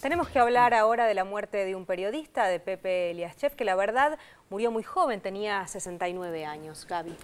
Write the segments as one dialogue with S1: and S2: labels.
S1: Tenemos que hablar ahora de la muerte de un periodista, de Pepe Eliashev, que la verdad murió muy joven, tenía 69 años, Gaby.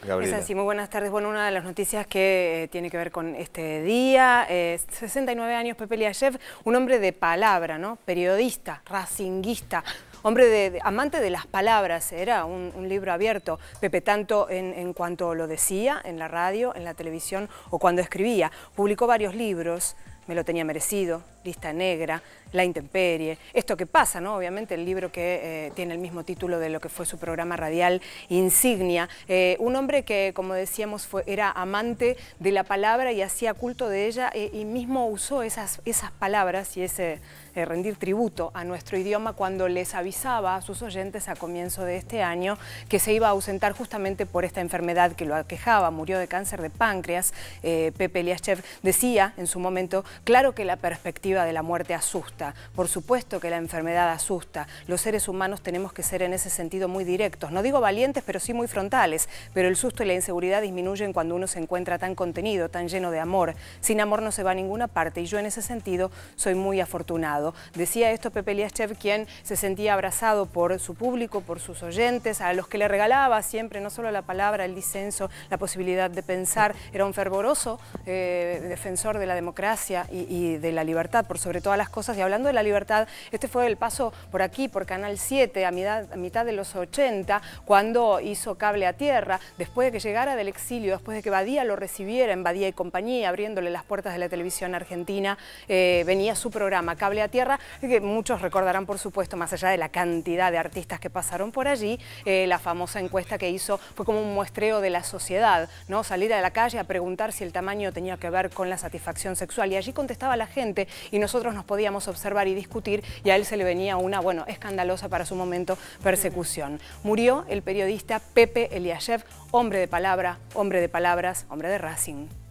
S1: muy buenas tardes. Bueno, una de las noticias que eh, tiene que ver con este día, 69 eh, años Pepe Eliashev, un hombre de palabra, ¿no? Periodista, racinguista, hombre de, amante de las palabras, era un, libro abierto, Pepe, tanto en, en, cuanto lo decía en la radio, en la televisión o cuando escribía. Publicó varios libros, me lo tenía merecido, Lista Negra, La Intemperie, esto que pasa, ¿no? Obviamente el libro que eh, tiene el mismo título de lo que fue su programa radial, Insignia, eh, un hombre que, como decíamos, fue, era amante de la palabra y hacía culto de ella eh, y mismo usó esas, esas palabras y ese rendir tributo a nuestro idioma cuando les avisaba a sus oyentes a comienzo de este año que se iba a ausentar justamente por esta enfermedad que lo aquejaba, murió de cáncer de páncreas, Pepe Eliaschev decía en su momento Claro que la perspectiva de la muerte asusta, por supuesto que la enfermedad asusta. Los seres humanos tenemos que ser en ese sentido muy directos, no digo valientes, pero sí muy frontales. Pero el susto y la inseguridad disminuyen cuando uno se encuentra tan contenido, tan lleno de amor. Sin amor no se va a ninguna parte y yo en ese sentido soy muy afortunado. Decía esto Pepe Liaschev, quien se sentía abrazado por su público, por sus oyentes, a los que le regalaba siempre no solo la palabra, el disenso, la posibilidad de pensar. Era un fervoroso eh, defensor de la democracia, y, de la libertad, por sobre todas las cosas. Y hablando de la libertad, este fue el paso por aquí, por Canal 7, a mitad, de los 80, cuando hizo Cable a Tierra, después de que llegara del exilio, después de que Badía lo recibiera en Badía y compañía, abriéndole las puertas de la televisión argentina, eh, venía su programa Cable a Tierra, que muchos recordarán, por supuesto, más allá de la cantidad de artistas que pasaron por allí, eh, la famosa encuesta que hizo fue como un muestreo de la sociedad, ¿no? Salir a la calle a preguntar si el tamaño tenía que ver con la satisfacción sexual. Y allí contestaba la gente y nosotros nos podíamos observar y discutir y a él se le venía una, bueno, escandalosa para su momento persecución. Murió el periodista Pepe Eliashev, hombre de palabra, hombre de palabras, hombre de Racing.